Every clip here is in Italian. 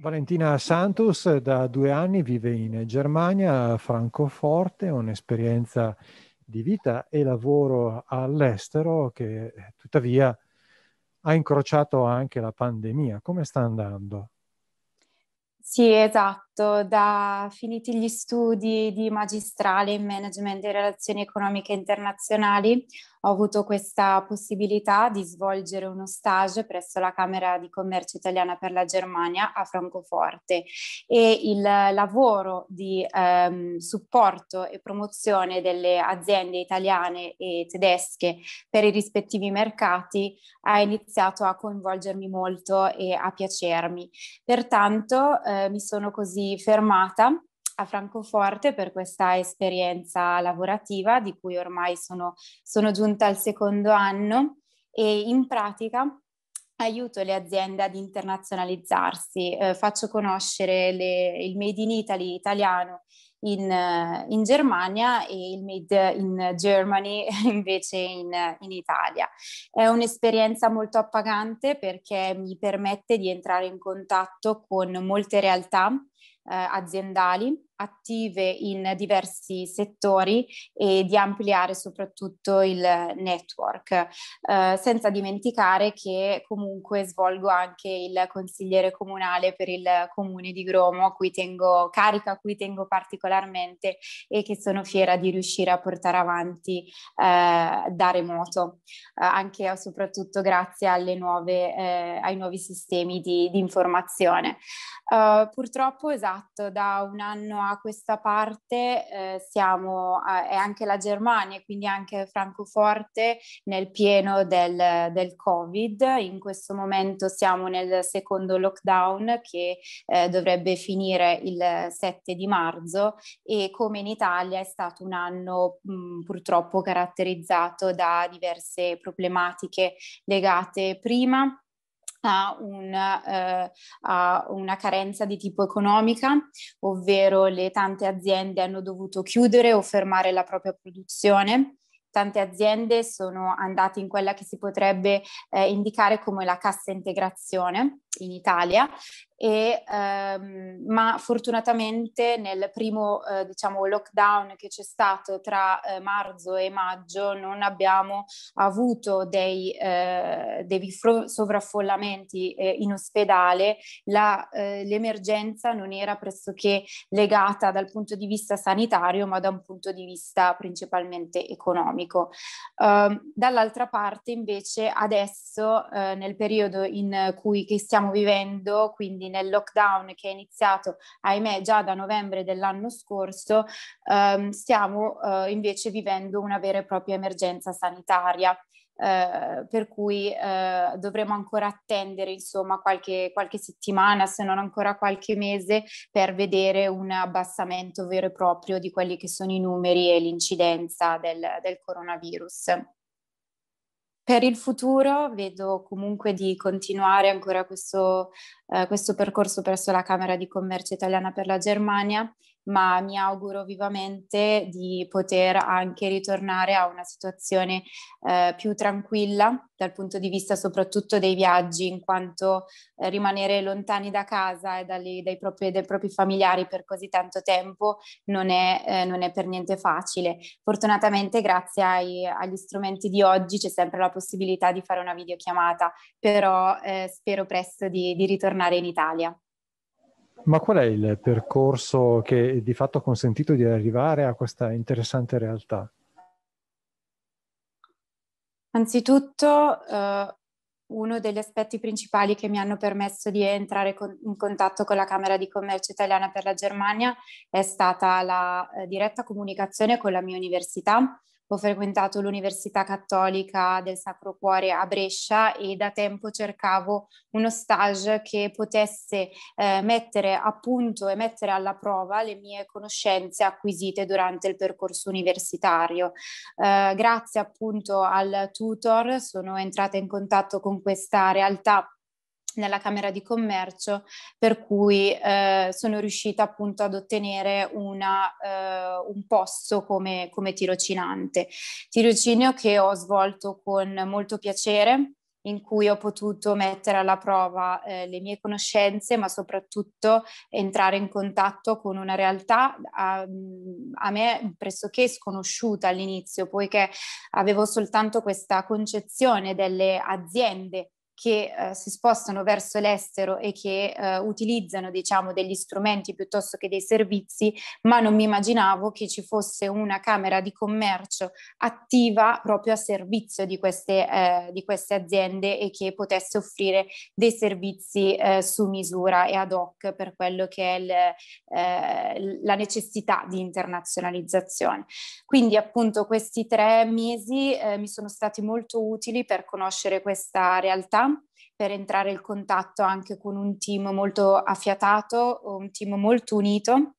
Valentina Santos da due anni vive in Germania, a Francoforte, un'esperienza di vita e lavoro all'estero che tuttavia ha incrociato anche la pandemia. Come sta andando? Sì, esatto fatto da finiti gli studi di magistrale in management e relazioni economiche internazionali, ho avuto questa possibilità di svolgere uno stage presso la Camera di Commercio Italiana per la Germania a Francoforte e il lavoro di ehm, supporto e promozione delle aziende italiane e tedesche per i rispettivi mercati ha iniziato a coinvolgermi molto e a piacermi. Pertanto eh, mi sono così fermata a Francoforte per questa esperienza lavorativa di cui ormai sono, sono giunta al secondo anno e in pratica aiuto le aziende ad internazionalizzarsi, eh, faccio conoscere le, il Made in Italy italiano in, eh, in, Germania e il Made in Germany invece in, in, Italia. È un'esperienza molto appagante perché mi permette di entrare in contatto con molte realtà eh, aziendali attive in diversi settori e di ampliare soprattutto il network, eh, senza dimenticare che comunque svolgo anche il consigliere comunale per il comune di Gromo, a cui tengo carica, a cui tengo particolarmente e che sono fiera di riuscire a portare avanti eh, da remoto, eh, anche soprattutto grazie alle nuove, eh, ai nuovi sistemi di, di informazione. Uh, purtroppo, esatto, da un anno a questa parte eh, siamo, eh, è anche la Germania, e quindi anche Francoforte nel pieno del, del, Covid. In questo momento siamo nel secondo lockdown che eh, dovrebbe finire il 7 di marzo e come in Italia è stato un anno mh, mm, purtroppo caratterizzato da diverse problematiche legate prima a una, eh, a una, carenza di tipo economica, ovvero le tante aziende hanno dovuto chiudere o fermare la propria produzione. Tante aziende sono andate in quella che si potrebbe eh, indicare come la cassa integrazione, in Italia, e, ehm, ma fortunatamente nel primo eh, diciamo, lockdown che c'è stato tra eh, marzo e maggio non abbiamo avuto dei, eh, dei sovraffollamenti eh, in ospedale, La, eh, l'emergenza non era pressoché legata dal punto di vista sanitario ma da un punto di vista principalmente economico. Ehm, dall'altra parte invece adesso eh, nel periodo in cui che stiamo stiamo vivendo, quindi nel lockdown che è iniziato, ahimè, già da novembre dell'anno scorso, ehm, stiamo eh, invece vivendo una vera e propria emergenza sanitaria. Eh, per cui eh, dovremo ancora attendere insomma qualche, qualche, settimana se non ancora qualche mese per vedere un abbassamento vero e proprio di quelli che sono i numeri e l'incidenza del, del coronavirus. Per il futuro vedo comunque di continuare ancora questo, eh, questo percorso presso la Camera di Commercio Italiana per la Germania ma mi auguro vivamente di poter anche ritornare a una situazione eh, più tranquilla dal punto di vista soprattutto dei viaggi, in quanto eh, rimanere lontani da casa e dagli, dai, propri, dai, propri, familiari per così tanto tempo non è, eh, non è per niente facile. Fortunatamente grazie ai, agli strumenti di oggi c'è sempre la possibilità di fare una videochiamata, però eh, spero presto di, di ritornare in Italia. Ma qual è il percorso che di fatto ha consentito di arrivare a questa interessante realtà? Anzitutto, eh, uno degli aspetti principali che mi hanno permesso di entrare con, in contatto con la Camera di Commercio Italiana per la Germania è stata la eh, diretta comunicazione con la mia università, ho frequentato l'Università Cattolica del Sacro Cuore a Brescia e da tempo cercavo uno stage che potesse eh, mettere a punto e mettere alla prova le mie conoscenze acquisite durante il percorso universitario. Eh, grazie appunto al tutor sono entrata in contatto con questa realtà nella Camera di Commercio, per cui eh, sono riuscita appunto ad ottenere una, eh, un posto come, come tirocinante. Tirocinio che ho svolto con molto piacere, in cui ho potuto mettere alla prova eh, le mie conoscenze, ma soprattutto entrare in contatto con una realtà a, a, me pressoché sconosciuta all'inizio, poiché avevo soltanto questa concezione delle aziende che eh, si spostano verso l'estero e che eh, utilizzano diciamo, degli strumenti piuttosto che dei servizi, ma non mi immaginavo che ci fosse una Camera di Commercio attiva proprio a servizio di queste, eh, di queste aziende e che potesse offrire dei servizi eh, su misura e ad hoc per quello che è il, eh, la necessità di internazionalizzazione. Quindi appunto questi tre mesi eh, mi sono stati molto utili per conoscere questa realtà per entrare in contatto anche con un team molto affiatato, un team molto unito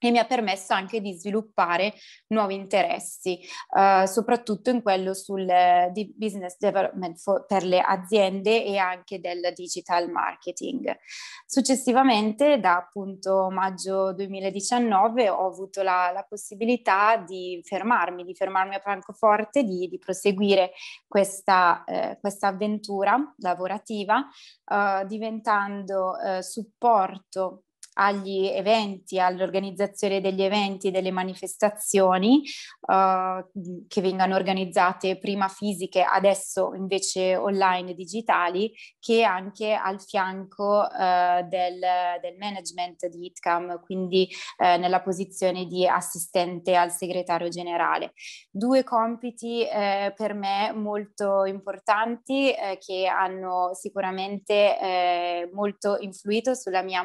e mi ha permesso anche di sviluppare nuovi interessi, uh, soprattutto in quello sul eh, di business development for, per le aziende e anche del digital marketing. Successivamente, da appunto maggio 2019, ho avuto la, la possibilità di fermarmi, di fermarmi a Francoforte, di, di proseguire questa, eh, questa, avventura lavorativa, uh, diventando eh, supporto agli eventi, all'organizzazione degli eventi, delle manifestazioni uh, che vengano organizzate prima fisiche, adesso invece online digitali, che anche al fianco uh, del, del, management di ITCAM, quindi uh, nella posizione di assistente al segretario generale. Due compiti per me molto importanti che hanno sicuramente molto influito sulla mia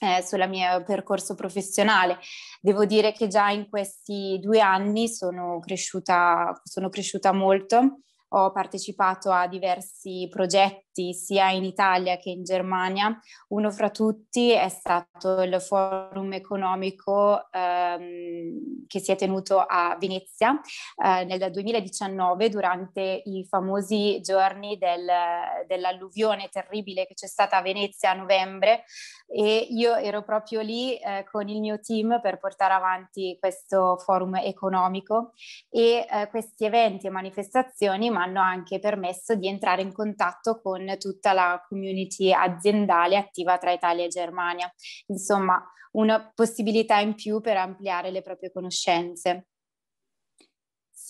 eh, sul mio percorso professionale. Devo dire che già in questi due anni sono cresciuta, sono cresciuta molto ho partecipato a diversi progetti sia in Italia che in Germania. Uno fra tutti è stato il forum economico ehm, che si è tenuto a Venezia eh, nel 2019 durante i famosi giorni del, dell'alluvione terribile che c'è stata a Venezia a novembre e io ero proprio lì eh, con il mio team per portare avanti questo forum economico e eh, questi eventi e manifestazioni hanno anche permesso di entrare in contatto con tutta la community aziendale attiva tra Italia e Germania. Insomma, una possibilità in più per ampliare le proprie conoscenze.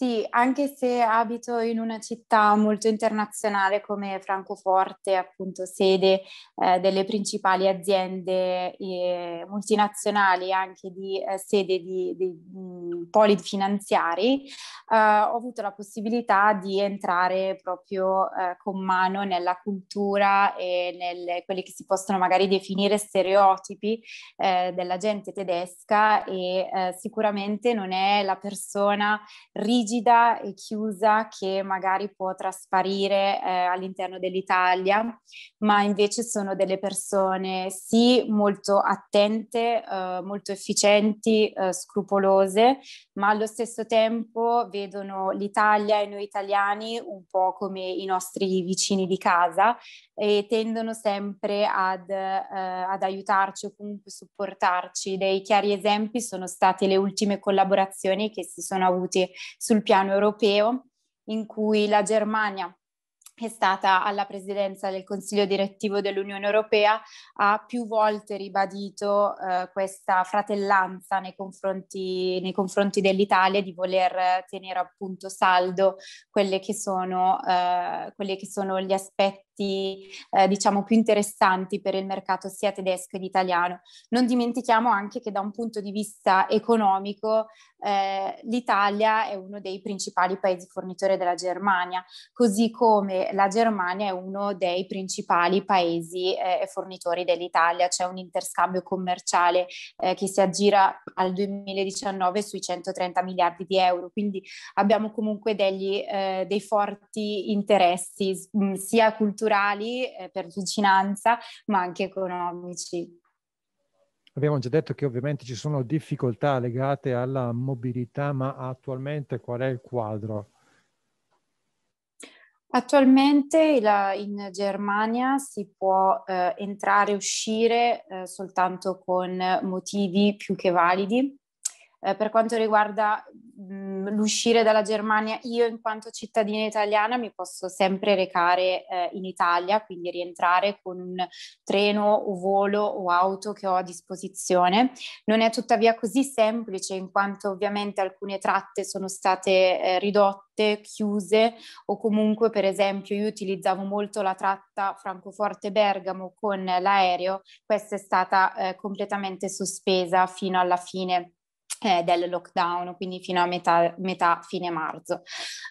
Sì, anche se abito in una città molto internazionale come Francoforte, appunto sede eh, delle principali aziende eh, multinazionali, anche di eh, sede di, di, di poli finanziari, eh, ho avuto la possibilità di entrare proprio eh, con mano nella cultura e nelle quelli che si possono magari definire stereotipi eh, della gente tedesca e sicuramente non è la persona rigida rigida e chiusa che magari può trasparire eh, all'interno dell'Italia, ma invece sono delle persone sì molto attente, eh, molto efficienti, eh, scrupolose, ma allo stesso tempo vedono l'Italia e noi italiani un po' come i nostri vicini di casa e tendono sempre ad, eh, ad aiutarci o comunque supportarci. Dei chiari esempi sono state le ultime collaborazioni che si sono avute sul piano europeo, in cui la Germania è stata alla presidenza del Consiglio direttivo dell'Unione Europea, ha più volte ribadito eh, questa fratellanza nei confronti, nei confronti, dell'Italia di voler tenere appunto saldo che eh, quelli che sono gli aspetti prodotti eh, diciamo più interessanti per il mercato sia tedesco ed italiano. Non dimentichiamo anche che da un punto di vista economico eh, l'Italia è uno dei principali paesi fornitori della Germania, così come la Germania è uno dei principali paesi eh, fornitori dell'Italia, c'è un interscambio commerciale eh, che si aggira al 2019 sui 130 miliardi di euro, quindi abbiamo comunque degli, eh, dei forti interessi mh, sia culturali culturali eh, per vicinanza, ma anche economici. Abbiamo già detto che ovviamente ci sono difficoltà legate alla mobilità, ma attualmente qual è il quadro? Attualmente la, in Germania si può eh, entrare e uscire eh, soltanto con motivi più che validi. Eh, per quanto riguarda Mhmm, l'uscire dalla Germania, io in quanto cittadina italiana mi posso sempre recare eh, in Italia, quindi rientrare con un treno o volo o auto che ho a disposizione. Non è tuttavia così semplice in quanto ovviamente alcune tratte sono state eh, ridotte, chiuse o comunque per esempio io utilizzavo molto la tratta Francoforte-Bergamo con l'aereo, questa è stata eh, completamente sospesa fino alla fine eh, del lockdown, quindi fino a metà, metà fine marzo.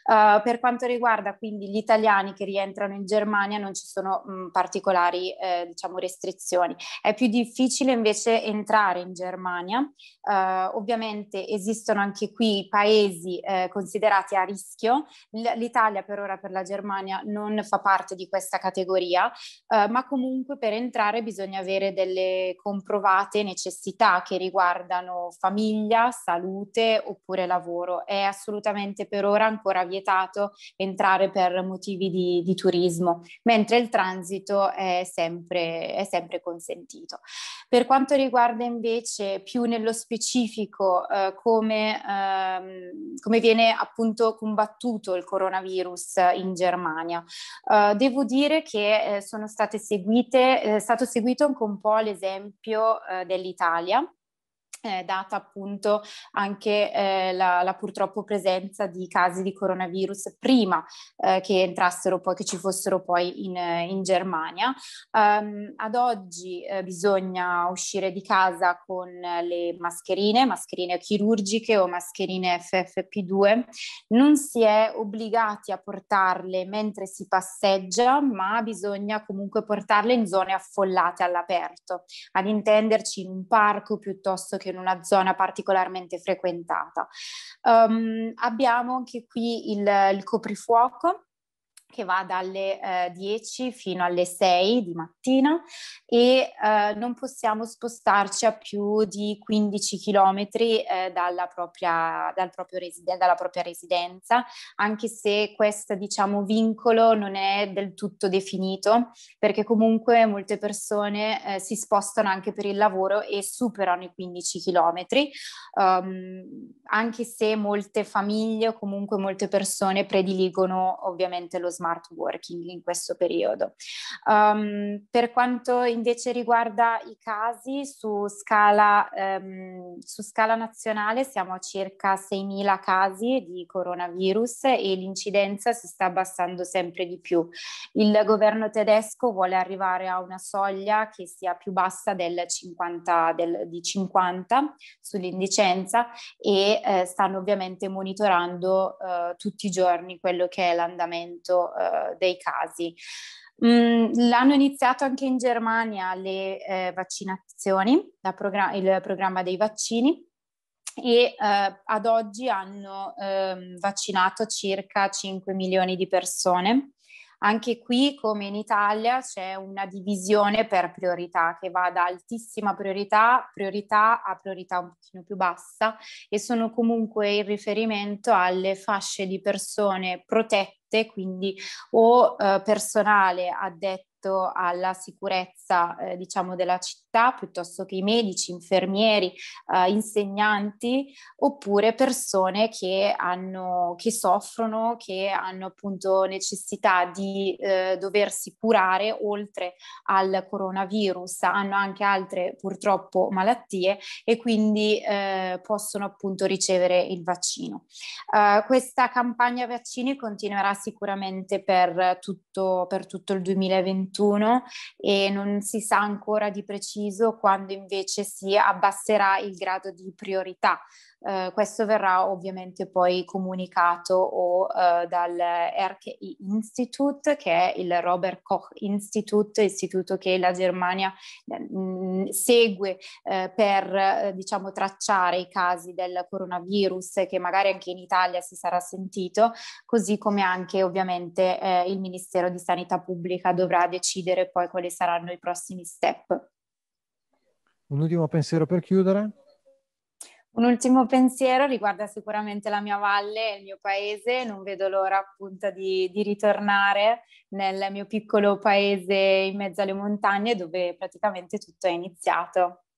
Uh, per quanto riguarda quindi gli italiani che rientrano in Germania non ci sono mh, mm, particolari eh, diciamo restrizioni. È più difficile invece entrare in Germania. Uh, ovviamente esistono anche qui paesi eh, considerati a rischio. L- L'Italia per ora per la Germania non fa parte di questa categoria, uh, ma comunque per entrare bisogna avere delle comprovate necessità che riguardano famiglia famiglia, salute oppure lavoro. È assolutamente per ora ancora vietato entrare per motivi di, di turismo, mentre il transito è sempre, è sempre, consentito. Per quanto riguarda invece più nello specifico eh, come, ehm, come, viene appunto combattuto il coronavirus in Germania, eh, devo dire che eh, sono state seguite, è stato seguito anche un po' l'esempio eh, dell'Italia eh, data appunto anche eh, la, la, purtroppo presenza di casi di coronavirus prima eh, che entrassero poi, che ci fossero poi in, in Germania. Um, ad oggi eh, bisogna uscire di casa con le mascherine, mascherine chirurgiche o mascherine FFP2. Non si è obbligati a portarle mentre si passeggia, ma bisogna comunque portarle in zone affollate all'aperto, ad intenderci in un parco piuttosto che in una zona particolarmente frequentata. Um, abbiamo anche qui il, il coprifuoco che va dalle eh, 10 fino alle 6 di mattina e eh, non possiamo spostarci a più di 15 km eh, dalla, propria, dal residen- dalla, propria, residenza, anche se questo diciamo, vincolo non è del tutto definito, perché comunque molte persone eh, si spostano anche per il lavoro e superano i 15 km, um, anche se molte famiglie o comunque molte persone prediligono ovviamente lo smart working in questo periodo. Um, per quanto invece riguarda i casi su scala, um, su scala nazionale siamo a circa 6.000 casi di coronavirus e l'incidenza si sta abbassando sempre di più. Il governo tedesco vuole arrivare a una soglia che sia più bassa del 50, del, di 50 sull'indicenza e eh, stanno ovviamente monitorando eh, tutti i giorni quello che è l'andamento numero eh, dei casi. Mm, l'hanno iniziato anche in Germania le eh, vaccinazioni, progra- il programma dei vaccini e eh, ad oggi hanno eh, vaccinato circa 5 milioni di persone. Anche qui, come in Italia, c'è una divisione per priorità che va da altissima priorità, priorità a priorità un pochino più bassa e sono comunque in riferimento alle fasce di persone protette quindi o eh, personale addetto rispetto alla sicurezza eh, diciamo della città piuttosto che i medici, infermieri, eh, insegnanti oppure persone che, hanno, che soffrono, che hanno appunto necessità di eh, doversi curare oltre al coronavirus, hanno anche altre purtroppo malattie e quindi eh, possono appunto ricevere il vaccino. Eh, questa campagna vaccini continuerà sicuramente per tutto, per tutto il 2021 2021 e non si sa ancora di preciso quando invece si abbasserà il grado di priorità. Eh, questo verrà ovviamente poi comunicato o eh, dal RKI Institute, che è il Robert Koch Institute, istituto che la Germania mh, eh, mm, segue eh, per eh, diciamo, tracciare i casi del coronavirus che magari anche in Italia si sarà sentito, così come anche ovviamente eh, il Ministero di Sanità Pubblica dovrà decidere poi quali saranno i prossimi step. Un ultimo pensiero per chiudere? Un ultimo pensiero riguarda sicuramente la mia valle e il mio paese, non vedo l'ora appunto di, di, ritornare nel mio piccolo paese in mezzo alle montagne dove praticamente tutto è iniziato.